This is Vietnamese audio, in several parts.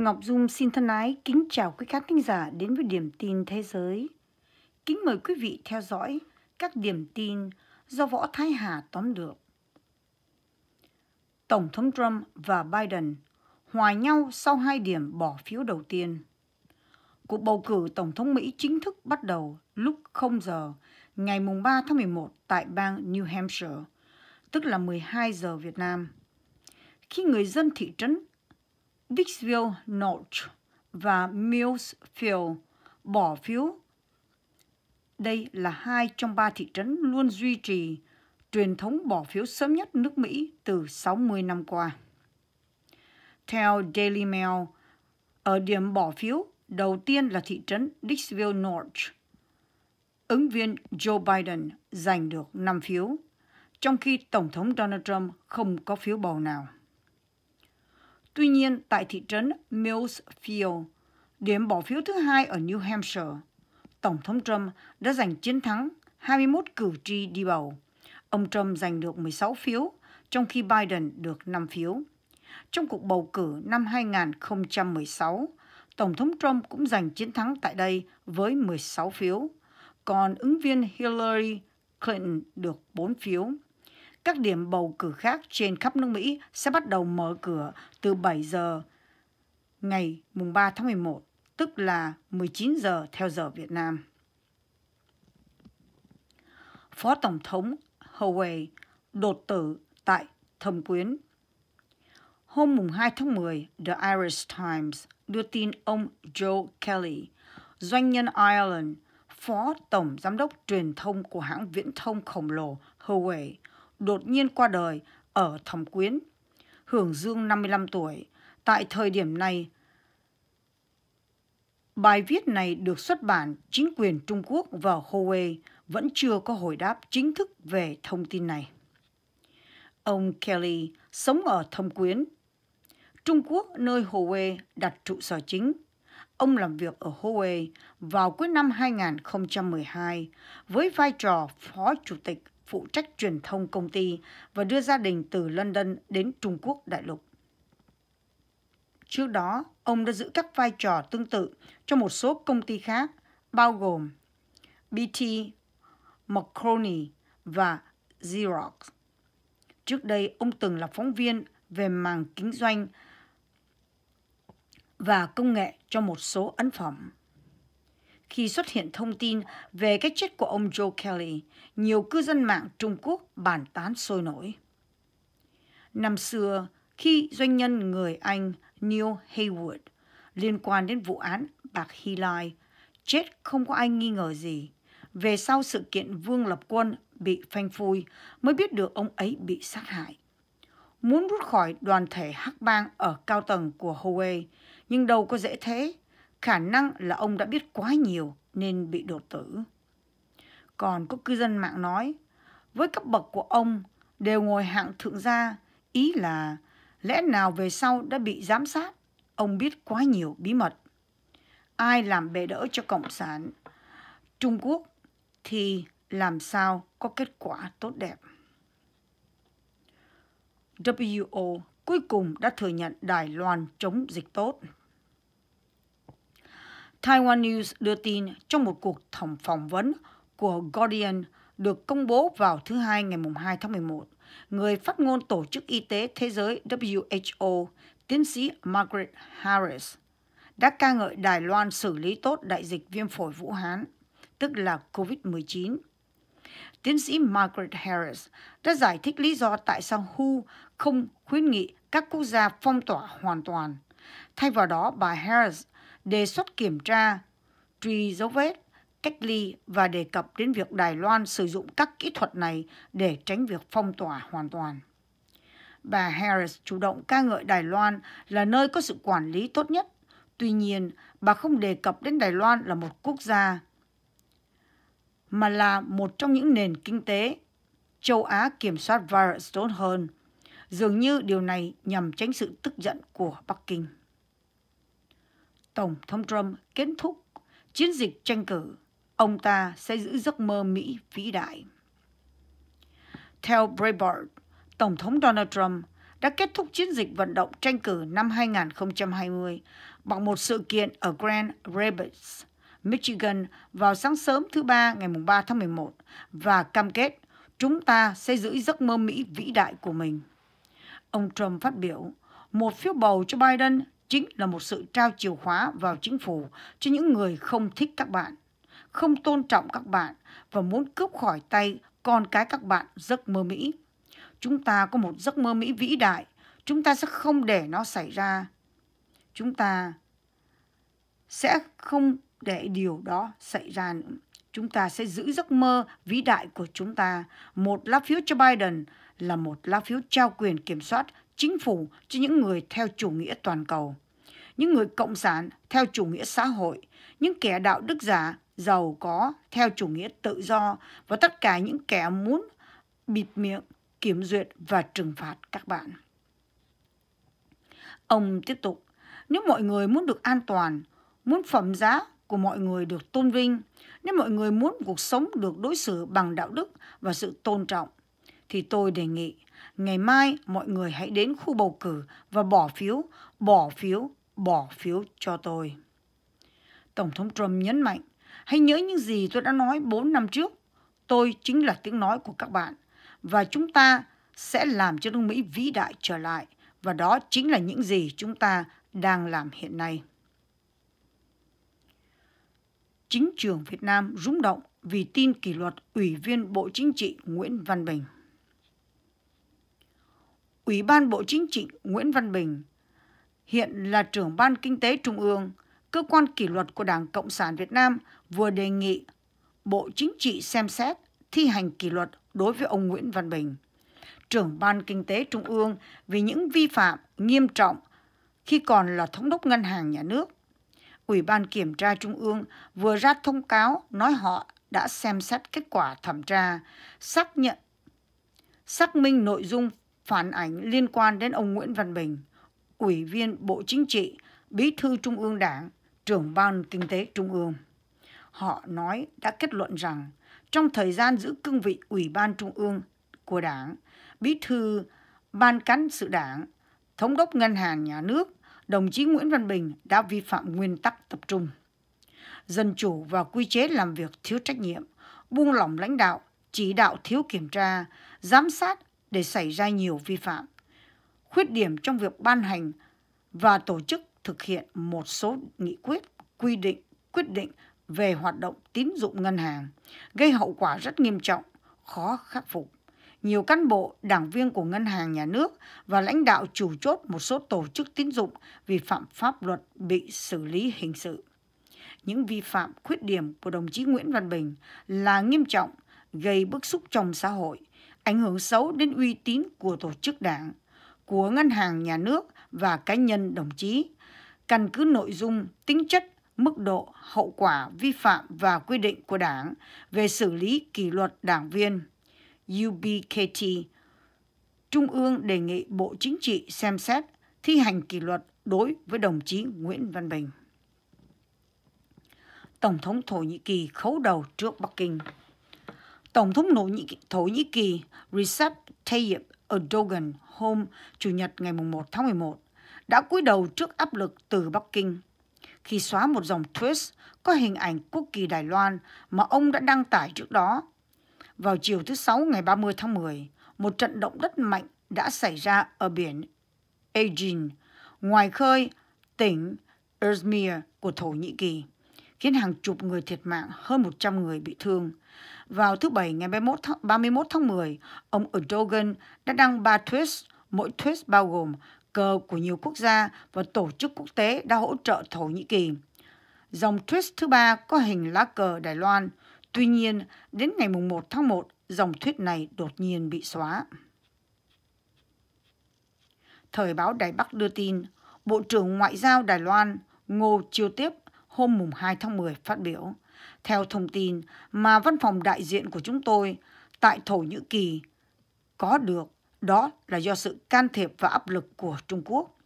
Ngọc Dung xin thân ái kính chào quý khán thính giả đến với điểm tin thế giới. Kính mời quý vị theo dõi các điểm tin do Võ Thái Hà tóm được. Tổng thống Trump và Biden hòa nhau sau hai điểm bỏ phiếu đầu tiên. Cuộc bầu cử Tổng thống Mỹ chính thức bắt đầu lúc 0 giờ ngày 3 tháng 11 tại bang New Hampshire, tức là 12 giờ Việt Nam. Khi người dân thị trấn Dixville Notch và Millsfield bỏ phiếu. Đây là hai trong ba thị trấn luôn duy trì truyền thống bỏ phiếu sớm nhất nước Mỹ từ 60 năm qua. Theo Daily Mail, ở điểm bỏ phiếu đầu tiên là thị trấn Dixville North. Ứng viên Joe Biden giành được 5 phiếu, trong khi Tổng thống Donald Trump không có phiếu bầu nào. Tuy nhiên, tại thị trấn Millsfield, điểm bỏ phiếu thứ hai ở New Hampshire, Tổng thống Trump đã giành chiến thắng 21 cử tri đi bầu. Ông Trump giành được 16 phiếu, trong khi Biden được 5 phiếu. Trong cuộc bầu cử năm 2016, Tổng thống Trump cũng giành chiến thắng tại đây với 16 phiếu, còn ứng viên Hillary Clinton được 4 phiếu. Các điểm bầu cử khác trên khắp nước Mỹ sẽ bắt đầu mở cửa từ 7 giờ ngày mùng 3 tháng 11, tức là 19 giờ theo giờ Việt Nam. Phó Tổng thống Huawei đột tử tại thâm quyến. Hôm mùng 2 tháng 10, The Irish Times đưa tin ông Joe Kelly, doanh nhân Ireland, phó tổng giám đốc truyền thông của hãng viễn thông khổng lồ Huawei, đột nhiên qua đời ở Thẩm Quyến, hưởng dương 55 tuổi. Tại thời điểm này, bài viết này được xuất bản chính quyền Trung Quốc và Huawei vẫn chưa có hồi đáp chính thức về thông tin này. Ông Kelly sống ở Thâm Quyến, Trung Quốc nơi Huawei đặt trụ sở chính. Ông làm việc ở Huawei vào cuối năm 2012 với vai trò Phó Chủ tịch phụ trách truyền thông công ty và đưa gia đình từ London đến Trung Quốc đại lục. Trước đó, ông đã giữ các vai trò tương tự cho một số công ty khác, bao gồm BT, Macroni và Xerox. Trước đây, ông từng là phóng viên về mảng kinh doanh và công nghệ cho một số ấn phẩm khi xuất hiện thông tin về cái chết của ông Joe Kelly, nhiều cư dân mạng Trung Quốc bàn tán sôi nổi. Năm xưa, khi doanh nhân người Anh Neil Haywood liên quan đến vụ án Bạc Hy Lai, chết không có ai nghi ngờ gì. Về sau sự kiện Vương Lập Quân bị phanh phui mới biết được ông ấy bị sát hại. Muốn rút khỏi đoàn thể hắc bang ở cao tầng của Huawei, nhưng đâu có dễ thế. Khả năng là ông đã biết quá nhiều nên bị đột tử. Còn có cư dân mạng nói, với cấp bậc của ông đều ngồi hạng thượng gia, ý là lẽ nào về sau đã bị giám sát, ông biết quá nhiều bí mật. Ai làm bề đỡ cho Cộng sản Trung Quốc thì làm sao có kết quả tốt đẹp. WO cuối cùng đã thừa nhận Đài Loan chống dịch tốt. Taiwan News đưa tin trong một cuộc thẩm phỏng vấn của Guardian được công bố vào thứ Hai ngày 2 tháng 11, người phát ngôn Tổ chức Y tế Thế giới WHO, tiến sĩ Margaret Harris, đã ca ngợi Đài Loan xử lý tốt đại dịch viêm phổi Vũ Hán, tức là COVID-19. Tiến sĩ Margaret Harris đã giải thích lý do tại sao WHO không khuyến nghị các quốc gia phong tỏa hoàn toàn. Thay vào đó, bà Harris đề xuất kiểm tra, truy dấu vết, cách ly và đề cập đến việc Đài Loan sử dụng các kỹ thuật này để tránh việc phong tỏa hoàn toàn. Bà Harris chủ động ca ngợi Đài Loan là nơi có sự quản lý tốt nhất, tuy nhiên bà không đề cập đến Đài Loan là một quốc gia, mà là một trong những nền kinh tế châu Á kiểm soát virus tốt hơn. Dường như điều này nhằm tránh sự tức giận của Bắc Kinh. Tổng thống Trump kết thúc chiến dịch tranh cử, ông ta sẽ giữ giấc mơ Mỹ vĩ đại. Theo Breitbart, Tổng thống Donald Trump đã kết thúc chiến dịch vận động tranh cử năm 2020 bằng một sự kiện ở Grand Rapids, Michigan vào sáng sớm thứ Ba ngày 3 tháng 11 và cam kết chúng ta sẽ giữ giấc mơ Mỹ vĩ đại của mình. Ông Trump phát biểu, một phiếu bầu cho Biden chính là một sự trao chìa khóa vào chính phủ cho những người không thích các bạn, không tôn trọng các bạn và muốn cướp khỏi tay con cái các bạn giấc mơ Mỹ. Chúng ta có một giấc mơ Mỹ vĩ đại, chúng ta sẽ không để nó xảy ra. Chúng ta sẽ không để điều đó xảy ra nữa. Chúng ta sẽ giữ giấc mơ vĩ đại của chúng ta. Một lá phiếu cho Biden là một lá phiếu trao quyền kiểm soát chính phủ cho những người theo chủ nghĩa toàn cầu, những người cộng sản theo chủ nghĩa xã hội, những kẻ đạo đức giả, giàu có theo chủ nghĩa tự do và tất cả những kẻ muốn bịt miệng, kiểm duyệt và trừng phạt các bạn. Ông tiếp tục, nếu mọi người muốn được an toàn, muốn phẩm giá của mọi người được tôn vinh, nếu mọi người muốn cuộc sống được đối xử bằng đạo đức và sự tôn trọng, thì tôi đề nghị Ngày mai mọi người hãy đến khu bầu cử và bỏ phiếu, bỏ phiếu, bỏ phiếu cho tôi. Tổng thống Trump nhấn mạnh, hãy nhớ những gì tôi đã nói 4 năm trước. Tôi chính là tiếng nói của các bạn và chúng ta sẽ làm cho nước Mỹ vĩ đại trở lại và đó chính là những gì chúng ta đang làm hiện nay. Chính trường Việt Nam rúng động vì tin kỷ luật Ủy viên Bộ Chính trị Nguyễn Văn Bình. Ủy ban Bộ Chính trị Nguyễn Văn Bình, hiện là trưởng Ban Kinh tế Trung ương, cơ quan kỷ luật của Đảng Cộng sản Việt Nam vừa đề nghị Bộ Chính trị xem xét thi hành kỷ luật đối với ông Nguyễn Văn Bình, trưởng Ban Kinh tế Trung ương vì những vi phạm nghiêm trọng khi còn là thống đốc ngân hàng nhà nước. Ủy ban Kiểm tra Trung ương vừa ra thông cáo nói họ đã xem xét kết quả thẩm tra, xác nhận xác minh nội dung phản ảnh liên quan đến ông Nguyễn Văn Bình, Ủy viên Bộ Chính trị, Bí thư Trung ương Đảng, trưởng ban Kinh tế Trung ương. Họ nói đã kết luận rằng trong thời gian giữ cương vị Ủy ban Trung ương của Đảng, Bí thư Ban cán sự Đảng, Thống đốc Ngân hàng Nhà nước, đồng chí Nguyễn Văn Bình đã vi phạm nguyên tắc tập trung. Dân chủ và quy chế làm việc thiếu trách nhiệm, buông lỏng lãnh đạo, chỉ đạo thiếu kiểm tra, giám sát để xảy ra nhiều vi phạm, khuyết điểm trong việc ban hành và tổ chức thực hiện một số nghị quyết, quy định, quyết định về hoạt động tín dụng ngân hàng, gây hậu quả rất nghiêm trọng, khó khắc phục. Nhiều cán bộ, đảng viên của ngân hàng nhà nước và lãnh đạo chủ chốt một số tổ chức tín dụng vi phạm pháp luật bị xử lý hình sự. Những vi phạm khuyết điểm của đồng chí Nguyễn Văn Bình là nghiêm trọng, gây bức xúc trong xã hội, ảnh hưởng xấu đến uy tín của tổ chức đảng, của ngân hàng nhà nước và cá nhân đồng chí, căn cứ nội dung, tính chất, mức độ, hậu quả vi phạm và quy định của đảng về xử lý kỷ luật đảng viên. UBKT Trung ương đề nghị Bộ Chính trị xem xét thi hành kỷ luật đối với đồng chí Nguyễn Văn Bình. Tổng thống Thổ Nhĩ Kỳ khấu đầu trước Bắc Kinh. Tổng thống Thổ Nhĩ, Thổ Nhĩ Kỳ Recep Tayyip Erdogan hôm Chủ nhật ngày 1 tháng 11 đã cúi đầu trước áp lực từ Bắc Kinh khi xóa một dòng tweet có hình ảnh quốc kỳ Đài Loan mà ông đã đăng tải trước đó. Vào chiều thứ Sáu ngày 30 tháng 10, một trận động đất mạnh đã xảy ra ở biển Aegean, ngoài khơi tỉnh Izmir của Thổ Nhĩ Kỳ khiến hàng chục người thiệt mạng, hơn 100 người bị thương. Vào thứ Bảy ngày 31 tháng, 10, ông Erdogan đã đăng 3 tweet, mỗi tweet bao gồm cờ của nhiều quốc gia và tổ chức quốc tế đã hỗ trợ Thổ Nhĩ Kỳ. Dòng tweet thứ ba có hình lá cờ Đài Loan. Tuy nhiên, đến ngày 1 tháng 1, dòng tweet này đột nhiên bị xóa. Thời báo Đài Bắc đưa tin, Bộ trưởng Ngoại giao Đài Loan Ngô Chiêu Tiếp hôm mùng 2 tháng 10 phát biểu. Theo thông tin mà văn phòng đại diện của chúng tôi tại Thổ Nhĩ Kỳ có được, đó là do sự can thiệp và áp lực của Trung Quốc.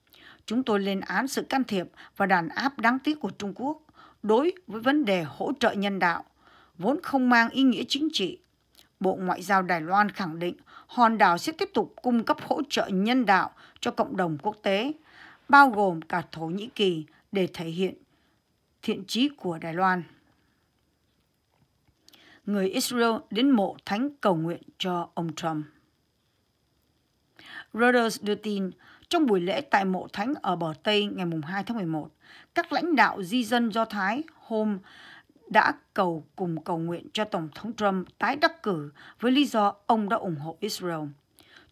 Chúng tôi lên án sự can thiệp và đàn áp đáng tiếc của Trung Quốc đối với vấn đề hỗ trợ nhân đạo, vốn không mang ý nghĩa chính trị. Bộ Ngoại giao Đài Loan khẳng định hòn đảo sẽ tiếp tục cung cấp hỗ trợ nhân đạo cho cộng đồng quốc tế, bao gồm cả Thổ Nhĩ Kỳ để thể hiện thiện trí của Đài Loan. Người Israel đến mộ thánh cầu nguyện cho ông Trump. Reuters đưa tin, trong buổi lễ tại mộ thánh ở bờ Tây ngày 2 tháng 11, các lãnh đạo di dân Do Thái hôm đã cầu cùng cầu nguyện cho Tổng thống Trump tái đắc cử với lý do ông đã ủng hộ Israel.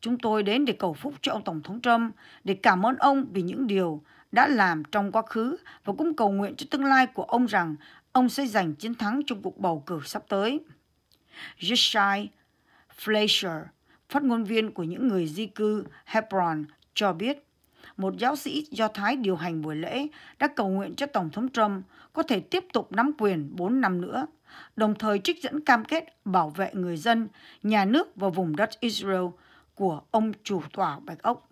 Chúng tôi đến để cầu phúc cho ông Tổng thống Trump, để cảm ơn ông vì những điều đã làm trong quá khứ và cũng cầu nguyện cho tương lai của ông rằng ông sẽ giành chiến thắng trong cuộc bầu cử sắp tới. Jeshai Fleischer, phát ngôn viên của những người di cư Hebron, cho biết một giáo sĩ Do Thái điều hành buổi lễ đã cầu nguyện cho Tổng thống Trump có thể tiếp tục nắm quyền 4 năm nữa, đồng thời trích dẫn cam kết bảo vệ người dân, nhà nước và vùng đất Israel của ông chủ tòa Bạch Ốc.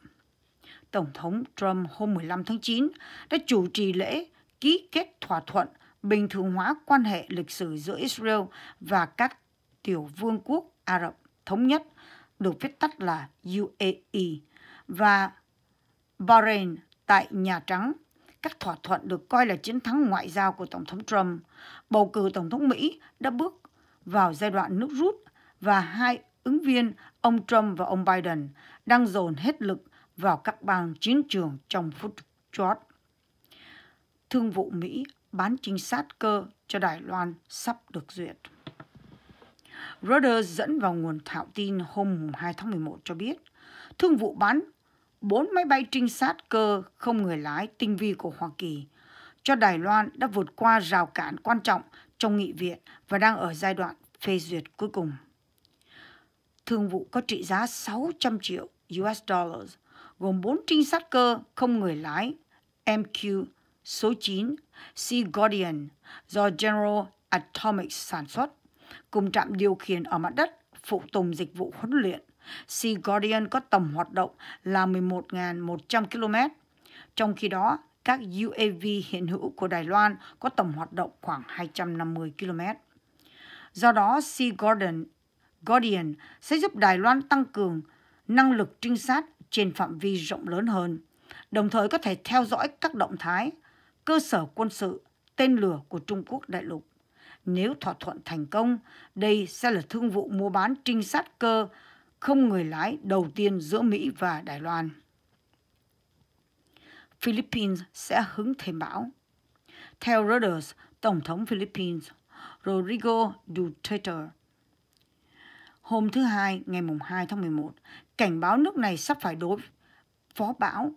Tổng thống Trump hôm 15 tháng 9 đã chủ trì lễ ký kết thỏa thuận bình thường hóa quan hệ lịch sử giữa Israel và các tiểu vương quốc Ả Rập Thống Nhất, được viết tắt là UAE, và Bahrain tại Nhà Trắng. Các thỏa thuận được coi là chiến thắng ngoại giao của Tổng thống Trump. Bầu cử Tổng thống Mỹ đã bước vào giai đoạn nước rút và hai ứng viên, ông Trump và ông Biden, đang dồn hết lực vào các bang chiến trường trong phút chót. Thương vụ Mỹ bán trinh sát cơ cho Đài Loan sắp được duyệt. Reuters dẫn vào nguồn thạo tin hôm 2 tháng 11 cho biết, thương vụ bán 4 máy bay trinh sát cơ không người lái tinh vi của Hoa Kỳ cho Đài Loan đã vượt qua rào cản quan trọng trong nghị viện và đang ở giai đoạn phê duyệt cuối cùng. Thương vụ có trị giá 600 triệu US dollars gồm 4 trinh sát cơ không người lái MQ số 9 Sea Guardian do General Atomics sản xuất, cùng trạm điều khiển ở mặt đất phụ tùng dịch vụ huấn luyện. Sea Guardian có tầm hoạt động là 11.100 km. Trong khi đó, các UAV hiện hữu của Đài Loan có tầm hoạt động khoảng 250 km. Do đó, Sea Guardian, Guardian sẽ giúp Đài Loan tăng cường năng lực trinh sát trên phạm vi rộng lớn hơn, đồng thời có thể theo dõi các động thái, cơ sở quân sự, tên lửa của Trung Quốc đại lục. Nếu thỏa thuận thành công, đây sẽ là thương vụ mua bán trinh sát cơ không người lái đầu tiên giữa Mỹ và Đài Loan. Philippines sẽ hứng thêm bão. Theo Reuters, Tổng thống Philippines Rodrigo Duterte Hôm thứ Hai, ngày 2 tháng 11, cảnh báo nước này sắp phải đối phó bão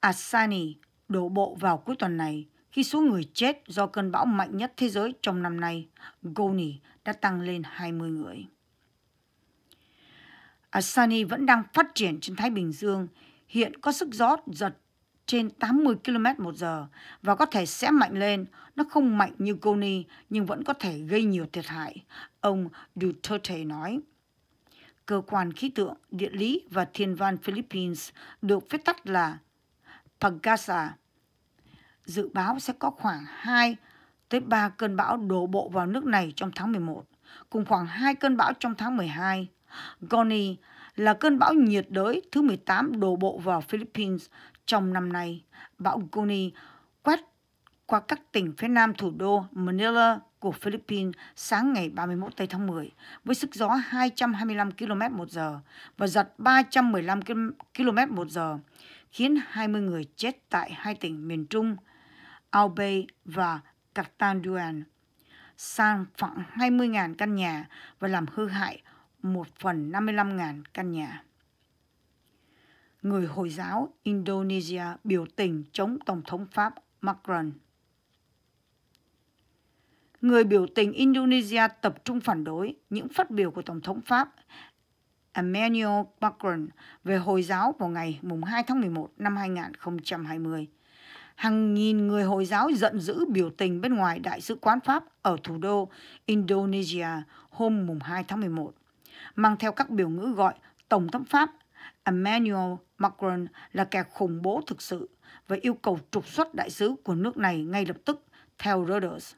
Asani đổ bộ vào cuối tuần này khi số người chết do cơn bão mạnh nhất thế giới trong năm nay, Goni, đã tăng lên 20 người. Asani vẫn đang phát triển trên Thái Bình Dương, hiện có sức gió giật trên 80 km một giờ và có thể sẽ mạnh lên. Nó không mạnh như Goni nhưng vẫn có thể gây nhiều thiệt hại, ông Duterte nói. Cơ quan khí tượng, địa lý và thiên văn Philippines được viết tắt là Pagasa. Dự báo sẽ có khoảng 2 tới 3 cơn bão đổ bộ vào nước này trong tháng 11, cùng khoảng 2 cơn bão trong tháng 12. Goni là cơn bão nhiệt đới thứ 18 đổ bộ vào Philippines trong năm nay, bão Goni quét qua các tỉnh phía nam thủ đô Manila của Philippines sáng ngày 31 tây tháng 10 với sức gió 225 km một giờ và giật 315 km một giờ, khiến 20 người chết tại hai tỉnh miền Trung Albay và Catanduan. sang phẳng 20.000 căn nhà và làm hư hại một phần 55.000 căn nhà người Hồi giáo Indonesia biểu tình chống Tổng thống Pháp Macron. Người biểu tình Indonesia tập trung phản đối những phát biểu của Tổng thống Pháp Emmanuel Macron về Hồi giáo vào ngày 2 tháng 11 năm 2020. Hàng nghìn người Hồi giáo giận dữ biểu tình bên ngoài Đại sứ quán Pháp ở thủ đô Indonesia hôm 2 tháng 11, mang theo các biểu ngữ gọi Tổng thống Pháp Emmanuel Macron là kẻ khủng bố thực sự và yêu cầu trục xuất đại sứ của nước này ngay lập tức, theo Reuters.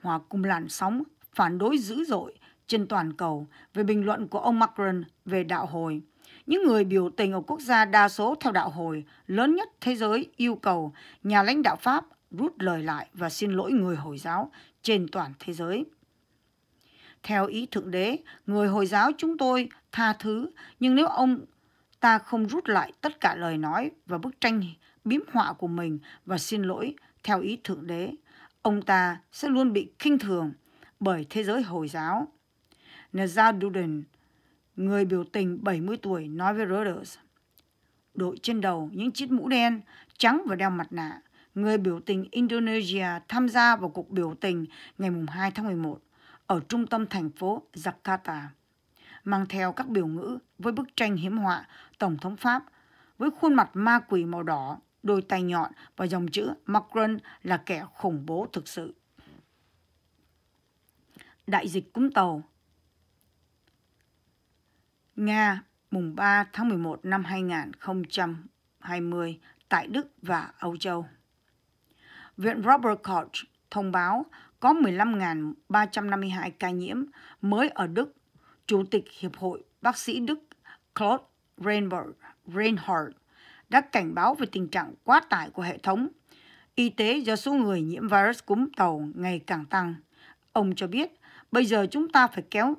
Hòa cùng làn sóng phản đối dữ dội trên toàn cầu về bình luận của ông Macron về đạo hồi. Những người biểu tình ở quốc gia đa số theo đạo hồi lớn nhất thế giới yêu cầu nhà lãnh đạo Pháp rút lời lại và xin lỗi người Hồi giáo trên toàn thế giới theo ý Thượng Đế, người Hồi giáo chúng tôi tha thứ, nhưng nếu ông ta không rút lại tất cả lời nói và bức tranh biếm họa của mình và xin lỗi theo ý Thượng Đế, ông ta sẽ luôn bị khinh thường bởi thế giới Hồi giáo. Nazaruddin, người biểu tình 70 tuổi, nói với Reuters, đội trên đầu những chiếc mũ đen, trắng và đeo mặt nạ, người biểu tình Indonesia tham gia vào cuộc biểu tình ngày 2 tháng 11 ở trung tâm thành phố Jakarta, mang theo các biểu ngữ với bức tranh hiếm họa Tổng thống Pháp với khuôn mặt ma quỷ màu đỏ, đôi tay nhọn và dòng chữ Macron là kẻ khủng bố thực sự. Đại dịch cúng tàu Nga mùng 3 tháng 11 năm 2020 tại Đức và Âu Châu. Viện Robert Koch thông báo có 15.352 ca nhiễm mới ở Đức, Chủ tịch Hiệp hội Bác sĩ Đức Claude Reinberg, Reinhardt đã cảnh báo về tình trạng quá tải của hệ thống y tế do số người nhiễm virus cúm tàu ngày càng tăng. Ông cho biết, bây giờ chúng ta phải kéo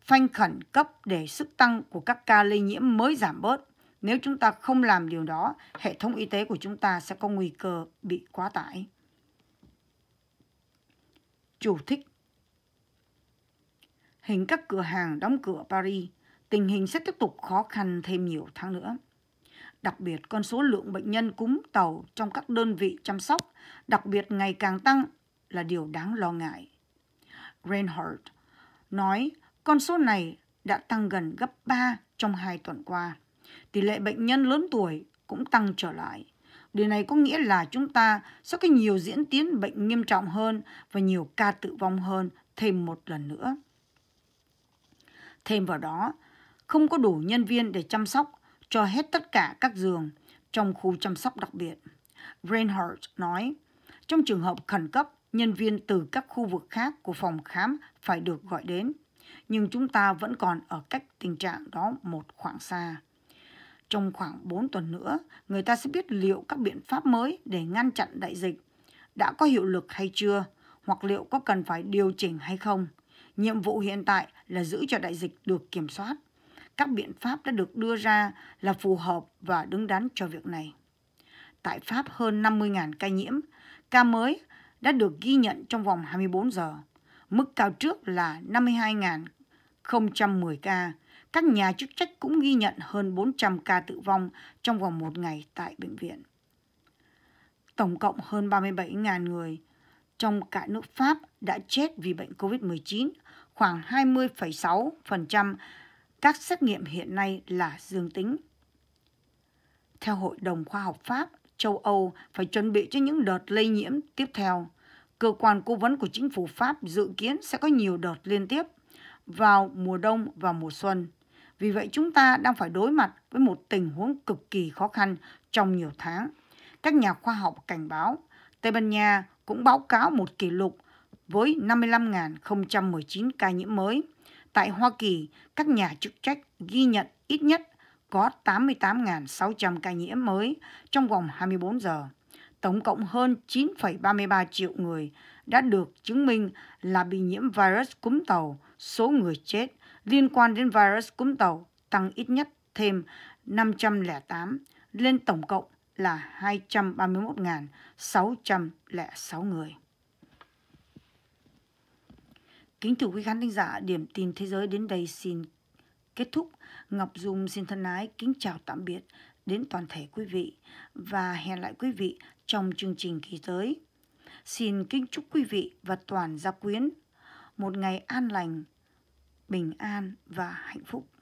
phanh khẩn cấp để sức tăng của các ca lây nhiễm mới giảm bớt. Nếu chúng ta không làm điều đó, hệ thống y tế của chúng ta sẽ có nguy cơ bị quá tải chủ thích. Hình các cửa hàng đóng cửa Paris, tình hình sẽ tiếp tục khó khăn thêm nhiều tháng nữa. Đặc biệt, con số lượng bệnh nhân cúm tàu trong các đơn vị chăm sóc, đặc biệt ngày càng tăng là điều đáng lo ngại. Reinhardt nói con số này đã tăng gần gấp 3 trong 2 tuần qua. Tỷ lệ bệnh nhân lớn tuổi cũng tăng trở lại. Điều này có nghĩa là chúng ta sẽ có nhiều diễn tiến bệnh nghiêm trọng hơn và nhiều ca tử vong hơn thêm một lần nữa. Thêm vào đó, không có đủ nhân viên để chăm sóc cho hết tất cả các giường trong khu chăm sóc đặc biệt. Reinhardt nói, trong trường hợp khẩn cấp, nhân viên từ các khu vực khác của phòng khám phải được gọi đến, nhưng chúng ta vẫn còn ở cách tình trạng đó một khoảng xa. Trong khoảng 4 tuần nữa, người ta sẽ biết liệu các biện pháp mới để ngăn chặn đại dịch đã có hiệu lực hay chưa, hoặc liệu có cần phải điều chỉnh hay không. Nhiệm vụ hiện tại là giữ cho đại dịch được kiểm soát. Các biện pháp đã được đưa ra là phù hợp và đứng đắn cho việc này. Tại Pháp hơn 50.000 ca nhiễm, ca mới đã được ghi nhận trong vòng 24 giờ. Mức cao trước là 52.010 ca, các nhà chức trách cũng ghi nhận hơn 400 ca tử vong trong vòng một ngày tại bệnh viện. Tổng cộng hơn 37.000 người trong cả nước Pháp đã chết vì bệnh COVID-19, khoảng 20,6% các xét nghiệm hiện nay là dương tính. Theo Hội đồng Khoa học Pháp, châu Âu phải chuẩn bị cho những đợt lây nhiễm tiếp theo. Cơ quan cố vấn của chính phủ Pháp dự kiến sẽ có nhiều đợt liên tiếp vào mùa đông và mùa xuân. Vì vậy chúng ta đang phải đối mặt với một tình huống cực kỳ khó khăn trong nhiều tháng. Các nhà khoa học cảnh báo, Tây Ban Nha cũng báo cáo một kỷ lục với 55.019 ca nhiễm mới. Tại Hoa Kỳ, các nhà chức trách ghi nhận ít nhất có 88.600 ca nhiễm mới trong vòng 24 giờ. Tổng cộng hơn 9,33 triệu người đã được chứng minh là bị nhiễm virus cúm tàu, số người chết liên quan đến virus cúm tàu tăng ít nhất thêm 508 lên tổng cộng là 231.606 người. Kính thưa quý khán thính giả, điểm tin thế giới đến đây xin kết thúc. Ngọc Dung xin thân ái kính chào tạm biệt đến toàn thể quý vị và hẹn lại quý vị trong chương trình kỳ tới. Xin kính chúc quý vị và toàn gia quyến một ngày an lành, bình an và hạnh phúc